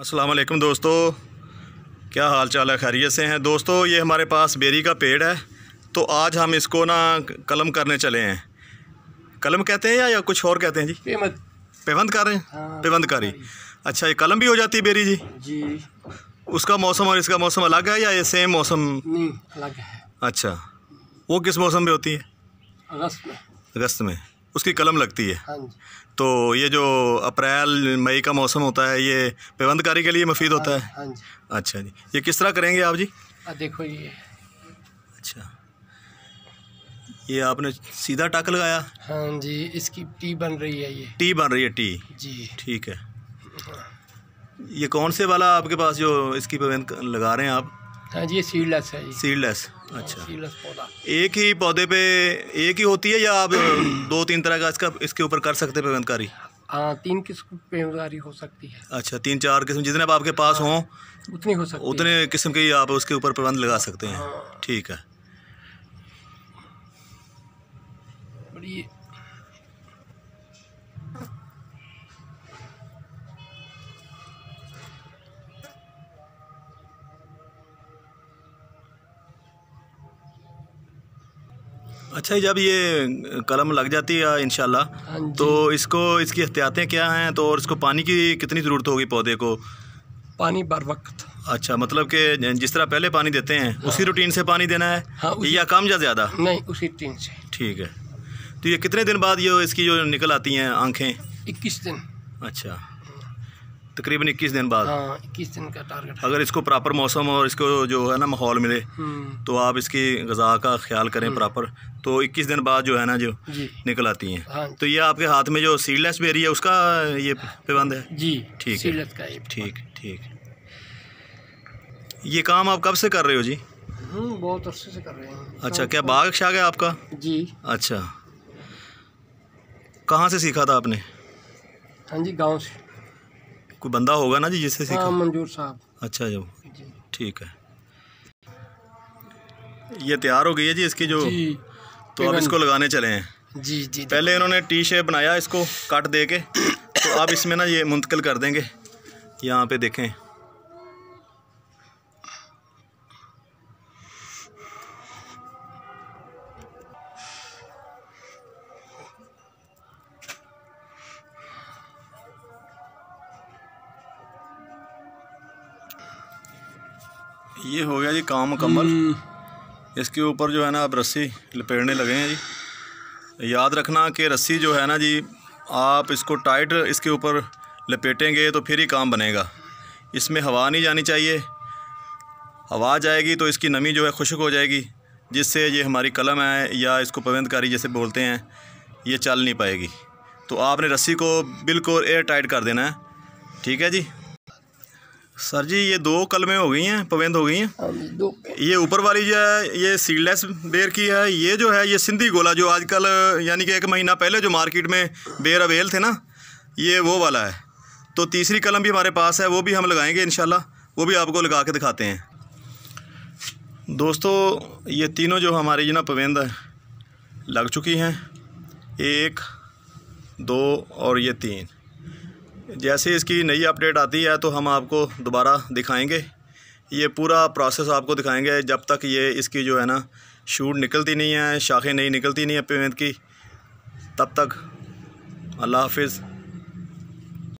वालेकुम दोस्तों क्या हाल चाल है खैरियत से हैं दोस्तों ये हमारे पास बेरी का पेड़ है तो आज हम इसको ना कलम करने चले हैं कलम कहते हैं या, या कुछ और कहते हैं जी पेमत पेबंद कर रहे हैं हाँ, पेबंदकारी अच्छा ये कलम भी हो जाती है बेरी जी जी उसका मौसम और इसका मौसम अलग है या ये सेम मौसम नहीं अलग है अच्छा वो किस मौसम में होती है अगस्त में अगस्त में उसकी कलम लगती है हाँ तो ये जो अप्रैल मई का मौसम होता है ये पेबंदकारी के लिए मुफीद होता है हाँ, हाँ अच्छा जी ये किस तरह करेंगे आप जी देखो ये अच्छा ये आपने सीधा टक लगाया हाँ जी इसकी टी बन रही है ये टी बन रही है टी जी ठीक है ये कौन से वाला आपके पास जो इसकी पेबंद लगा रहे हैं आप हाँ जी सीडलेस है सीडलेस हाँ, अच्छा सीडलेस पौधा एक ही पौधे पे एक ही होती है या आप दो तीन तरह का इसका इसके ऊपर कर सकते हैं पेमेंटकारी हाँ तीन किस्म पेमेंटकारी हो सकती है अच्छा तीन चार किस्म जितने आप आपके पास हों हाँ, उतनी हो सकती उतने किस्म के ही आप उसके ऊपर प्रबंध लगा सकते हैं हाँ। ठीक है बड़ी अच्छा जब ये कलम लग जाती है इनशाला हाँ तो इसको इसकी एहतियातें क्या हैं तो और इसको पानी की कितनी ज़रूरत होगी पौधे को पानी बर वक्त अच्छा मतलब कि जिस तरह पहले पानी देते हैं हाँ। उसी रूटीन से पानी देना है हाँ, या कम या ज़्यादा नहीं उसी रूटीन से ठीक है तो ये कितने दिन बाद ये इसकी जो निकल आती हैं आँखें इक्कीस दिन अच्छा तकरीबन इक्कीस दिन बाद हाँ, इक्कीस दिन का टारगेट अगर इसको प्रॉपर मौसम और इसको जो है ना माहौल मिले हम्म। तो आप इसकी गजा का ख्याल करें प्रॉपर हम्म। तो इक्कीस दिन बाद जो है ना जो निकल आती हैं हाँ। तो ये आपके हाथ में जो सीडलेस बेरी है उसका ये पेबंद है जी ठीक है ठीक ठीक ये काम आप कब से कर रहे हो जी हम्म, बहुत अच्छे से कर रहे हैं अच्छा क्या बाग शाग है आपका जी अच्छा कहाँ से सीखा था आपने हाँ जी गांव से कोई बंदा होगा ना जी जिससे सीखा हाँ, मंजूर साहब अच्छा जो ठीक है ये तैयार हो गई है जी इसकी जो जी, तो अब इसको लगाने चले हैं जी जी पहले इन्होंने टी शेप बनाया इसको काट दे के तो आप इसमें ना ये मुंतकिल कर देंगे यहाँ पे देखें ये हो गया जी काम मुकम्मल इसके ऊपर जो है ना आप रस्सी लपेटने लगे हैं जी याद रखना कि रस्सी जो है ना जी आप इसको टाइट इसके ऊपर लपेटेंगे तो फिर ही काम बनेगा इसमें हवा नहीं जानी चाहिए हवा जाएगी तो इसकी नमी जो है खुशक हो जाएगी जिससे ये हमारी कलम है या इसको पवंदकारी जैसे बोलते हैं ये चल नहीं पाएगी तो आपने रस्सी को बिल्कुल एयर टाइट कर देना है ठीक है जी सर जी ये दो कलमें हो गई हैं पवेंद हो गई हैं हाँ ये ऊपर वाली जो है ये सीडलेस बेर की है ये जो है ये सिंधी गोला जो आजकल यानी कि एक महीना पहले जो मार्केट में बेर अवेल थे ना ये वो वाला है तो तीसरी कलम भी हमारे पास है वो भी हम लगाएंगे इन वो भी आपको लगा के दिखाते हैं दोस्तों ये तीनों जो हमारी जो ना पवेंद लग चुकी हैं एक दो और ये तीन जैसे इसकी नई अपडेट आती है तो हम आपको दोबारा दिखाएंगे ये पूरा प्रोसेस आपको दिखाएंगे जब तक ये इसकी जो है ना शूट निकलती नहीं है शाखें नहीं निकलती नहीं है पेमेंट की तब तक अल्लाह हाफिज़